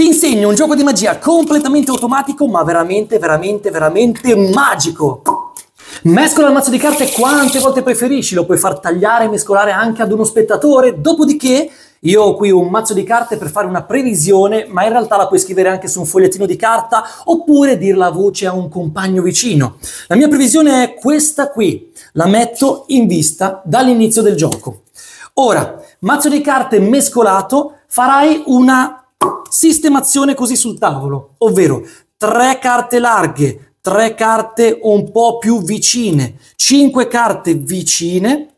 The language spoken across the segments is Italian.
Ti insegno un gioco di magia completamente automatico, ma veramente, veramente, veramente magico. Mescola il mazzo di carte quante volte preferisci, lo puoi far tagliare e mescolare anche ad uno spettatore, dopodiché io ho qui un mazzo di carte per fare una previsione, ma in realtà la puoi scrivere anche su un fogliettino di carta oppure dirla a voce a un compagno vicino. La mia previsione è questa qui, la metto in vista dall'inizio del gioco. Ora, mazzo di carte mescolato, farai una Sistemazione così sul tavolo, ovvero tre carte larghe, tre carte un po' più vicine, cinque carte vicine,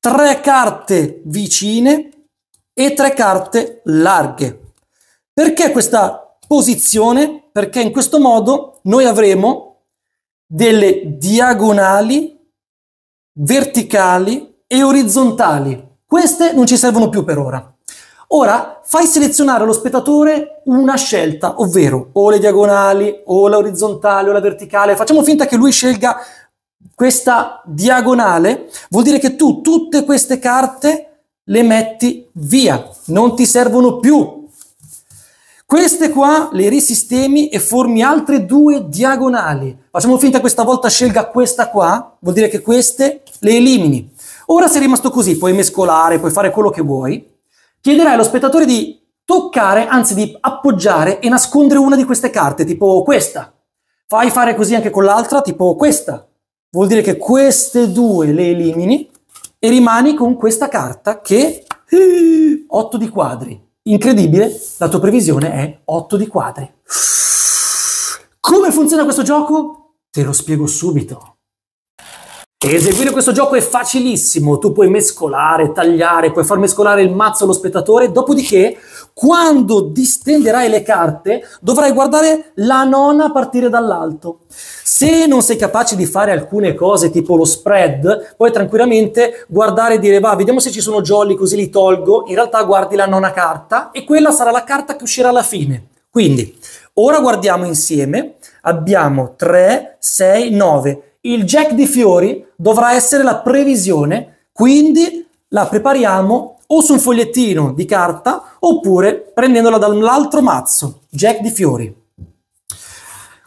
tre carte vicine e tre carte larghe. Perché questa posizione? Perché in questo modo noi avremo delle diagonali verticali e orizzontali. Queste non ci servono più per ora. Ora fai selezionare allo spettatore una scelta, ovvero o le diagonali, o la orizzontale, o la verticale. Facciamo finta che lui scelga questa diagonale. Vuol dire che tu tutte queste carte le metti via, non ti servono più. Queste qua le risistemi e formi altre due diagonali. Facciamo finta questa volta scelga questa qua, vuol dire che queste le elimini. Ora sei rimasto così, puoi mescolare, puoi fare quello che vuoi chiederai allo spettatore di toccare, anzi di appoggiare e nascondere una di queste carte, tipo questa. Fai fare così anche con l'altra, tipo questa. Vuol dire che queste due le elimini e rimani con questa carta che 8 eh, di quadri. Incredibile, la tua previsione è 8 di quadri. Come funziona questo gioco? Te lo spiego subito. Eseguire questo gioco è facilissimo, tu puoi mescolare, tagliare, puoi far mescolare il mazzo allo spettatore, dopodiché quando distenderai le carte dovrai guardare la nona a partire dall'alto. Se non sei capace di fare alcune cose tipo lo spread, puoi tranquillamente guardare e dire va, vediamo se ci sono jolly così li tolgo, in realtà guardi la nona carta e quella sarà la carta che uscirà alla fine. Quindi, ora guardiamo insieme, abbiamo 3, 6, 9. Il Jack di fiori dovrà essere la previsione, quindi la prepariamo o su un fogliettino di carta oppure prendendola dall'altro mazzo, Jack di fiori.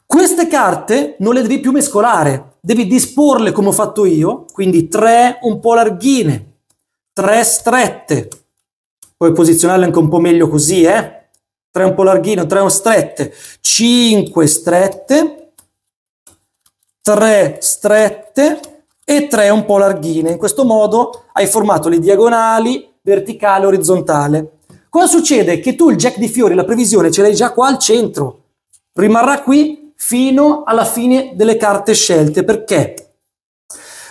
Queste carte non le devi più mescolare, devi disporle come ho fatto io, quindi tre un po' larghine, tre strette, puoi posizionarle anche un po' meglio così, eh? Tre un po' larghine, tre strette, cinque strette, 3 strette e 3 un po' larghine. In questo modo hai formato le diagonali verticale e orizzontale. Cosa succede? Che tu il jack di fiori, la previsione, ce l'hai già qua al centro. Rimarrà qui fino alla fine delle carte scelte. Perché?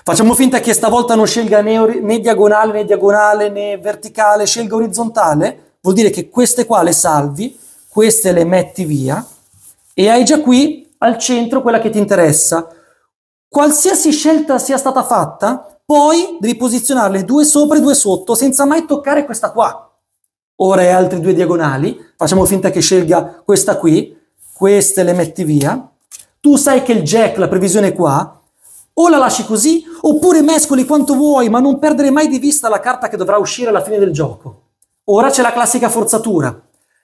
Facciamo finta che stavolta non scelga né, né, diagonale, né diagonale, né verticale, scelga orizzontale. Vuol dire che queste qua le salvi, queste le metti via e hai già qui al centro quella che ti interessa. Qualsiasi scelta sia stata fatta, poi devi posizionarle due sopra e due sotto senza mai toccare questa qua. Ora e altre due diagonali, facciamo finta che scelga questa qui, queste le metti via. Tu sai che il jack, la previsione è qua, o la lasci così, oppure mescoli quanto vuoi, ma non perdere mai di vista la carta che dovrà uscire alla fine del gioco. Ora c'è la classica forzatura.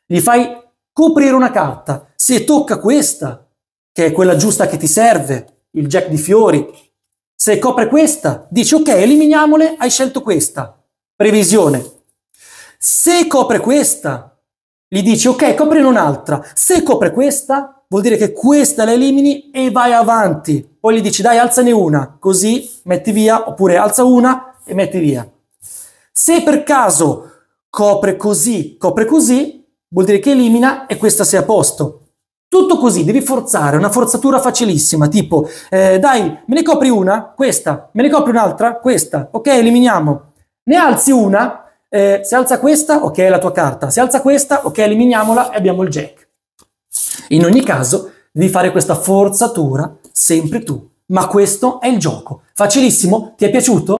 Gli fai coprire una carta. Se tocca questa, che è quella giusta che ti serve, il jack di fiori. Se copre questa, dici ok, eliminiamole, hai scelto questa. Previsione. Se copre questa, gli dici ok, coprine un'altra. Se copre questa, vuol dire che questa la elimini e vai avanti. Poi gli dici dai, alzane una, così metti via, oppure alza una e metti via. Se per caso copre così, copre così, vuol dire che elimina e questa sia a posto. Tutto così, devi forzare, una forzatura facilissima, tipo, eh, dai, me ne copri una, questa, me ne copri un'altra, questa, ok, eliminiamo. Ne alzi una, eh, se alza questa, ok, è la tua carta, se alza questa, ok, eliminiamola e abbiamo il jack. In ogni caso, devi fare questa forzatura sempre tu, ma questo è il gioco. Facilissimo? Ti è piaciuto?